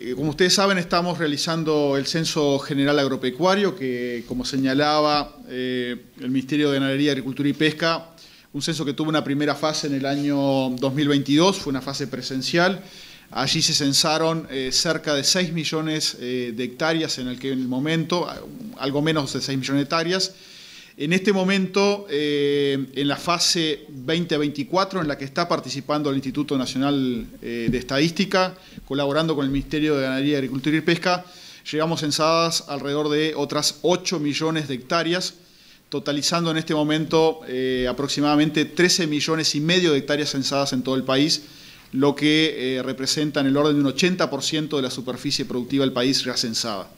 Eh, como ustedes saben, estamos realizando el Censo General Agropecuario, que como señalaba eh, el Ministerio de Ganadería, Agricultura y Pesca, un censo que tuvo una primera fase en el año 2022, fue una fase presencial. Allí se censaron eh, cerca de 6 millones de hectáreas en el que en el momento, algo menos de 6 millones de hectáreas, en este momento, eh, en la fase 2024, en la que está participando el Instituto Nacional eh, de Estadística, colaborando con el Ministerio de Ganadería, Agricultura y Pesca, llegamos censadas alrededor de otras 8 millones de hectáreas, totalizando en este momento eh, aproximadamente 13 millones y medio de hectáreas censadas en todo el país, lo que representa en el orden de un 80% de la superficie productiva del país ya censada.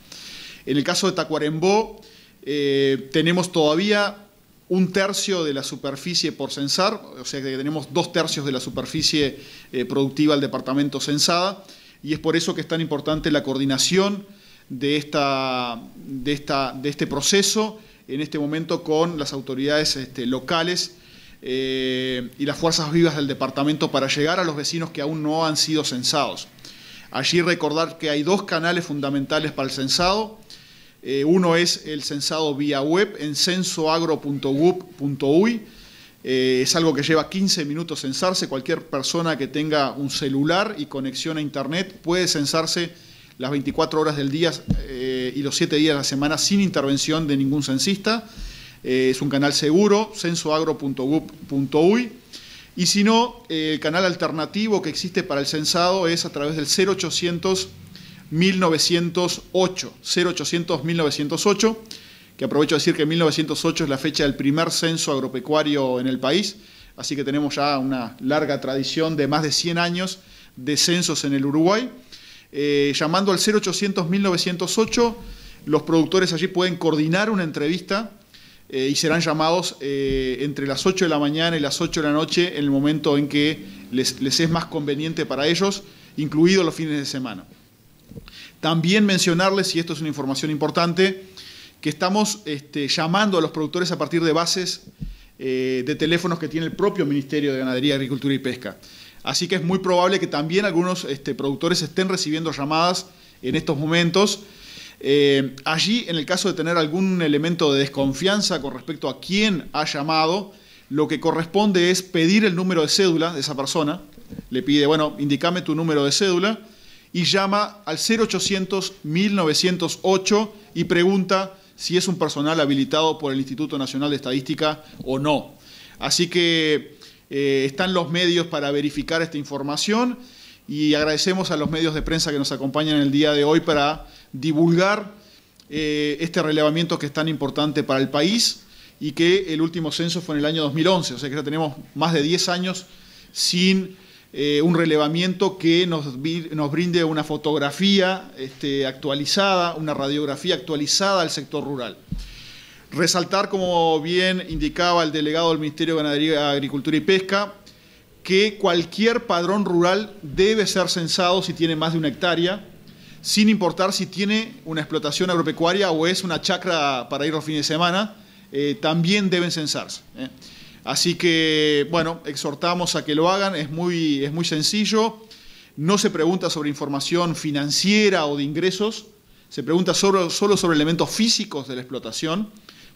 En el caso de Tacuarembó, eh, tenemos todavía un tercio de la superficie por censar, o sea que tenemos dos tercios de la superficie eh, productiva del departamento censada, y es por eso que es tan importante la coordinación de, esta, de, esta, de este proceso en este momento con las autoridades este, locales eh, y las fuerzas vivas del departamento para llegar a los vecinos que aún no han sido censados. Allí recordar que hay dos canales fundamentales para el censado, eh, uno es el censado vía web en censoagro.gup.uy. Eh, es algo que lleva 15 minutos censarse. Cualquier persona que tenga un celular y conexión a Internet puede censarse las 24 horas del día eh, y los 7 días de la semana sin intervención de ningún censista. es un canal seguro, censoagro.gob.uy. Y si no, el canal alternativo que existe para el censado es a través del 0800 1908, 0800-1908, que aprovecho a decir que 1908 es la fecha del primer censo agropecuario en el país, así que tenemos ya una larga tradición de más de 100 años de censos en el Uruguay. Eh, llamando al 0800-1908, los productores allí pueden coordinar una entrevista eh, y serán llamados eh, entre las 8 de la mañana y las 8 de la noche en el momento en que les, les es más conveniente para ellos, incluidos los fines de semana. También mencionarles, y esto es una información importante, que estamos este, llamando a los productores a partir de bases eh, de teléfonos que tiene el propio Ministerio de Ganadería, Agricultura y Pesca. Así que es muy probable que también algunos este, productores estén recibiendo llamadas en estos momentos. Eh, allí, en el caso de tener algún elemento de desconfianza con respecto a quién ha llamado, lo que corresponde es pedir el número de cédula de esa persona. Le pide, bueno, indícame tu número de cédula y llama al 0800 1908 y pregunta si es un personal habilitado por el Instituto Nacional de Estadística o no. Así que eh, están los medios para verificar esta información y agradecemos a los medios de prensa que nos acompañan el día de hoy para divulgar eh, este relevamiento que es tan importante para el país y que el último censo fue en el año 2011, o sea que ya tenemos más de 10 años sin eh, un relevamiento que nos, nos brinde una fotografía este, actualizada, una radiografía actualizada al sector rural. Resaltar, como bien indicaba el delegado del Ministerio de Ganadería, Agricultura y Pesca, que cualquier padrón rural debe ser censado si tiene más de una hectárea, sin importar si tiene una explotación agropecuaria o es una chacra para ir los fines de semana, eh, también deben censarse. ¿eh? Así que, bueno, exhortamos a que lo hagan, es muy, es muy sencillo. No se pregunta sobre información financiera o de ingresos, se pregunta solo, sobre elementos físicos de la explotación.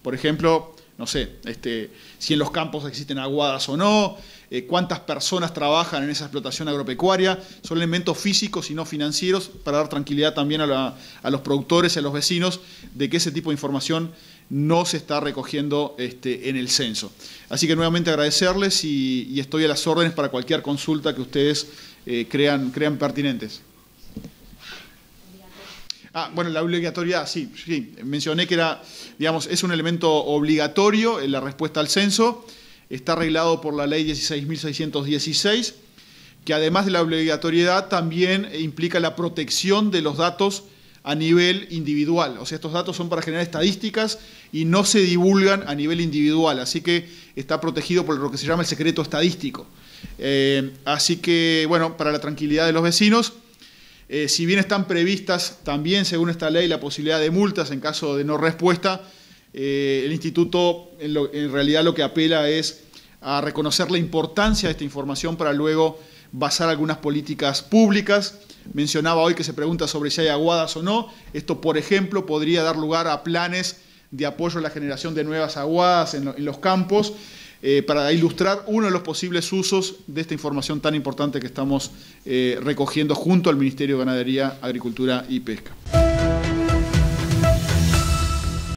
Por ejemplo, no sé, este, si en los campos existen aguadas o no, eh, cuántas personas trabajan en esa explotación agropecuaria. Son elementos físicos y no financieros para dar tranquilidad también a, a los productores y a los vecinos de que ese tipo de información no se está recogiendo este, en el censo. Así que nuevamente agradecerles y, estoy a las órdenes para cualquier consulta que ustedes eh, crean, crean pertinentes. Ah, bueno, la obligatoriedad, sí, sí, mencioné que era, digamos, es un elemento obligatorio en la respuesta al censo, está arreglado por la ley 16.616, que además de la obligatoriedad también implica la protección de los datos a nivel individual. O sea, estos datos son para generar estadísticas y no se divulgan a nivel individual. Así que está protegido por lo que se llama el secreto estadístico. Eh, así que, bueno, para la tranquilidad de los vecinos, eh, si bien están previstas también, según esta ley, la posibilidad de multas en caso de no respuesta, eh, el instituto en, en realidad lo que apela es a reconocer la importancia de esta información para luego basar algunas políticas públicas mencionaba hoy que se pregunta sobre si hay aguadas o no. Esto, por ejemplo, podría dar lugar a planes de apoyo a la generación de nuevas aguadas en, los campos, eh, para ilustrar uno de los posibles usos de esta información tan importante que estamos eh, recogiendo junto al Ministerio de Ganadería, Agricultura y Pesca.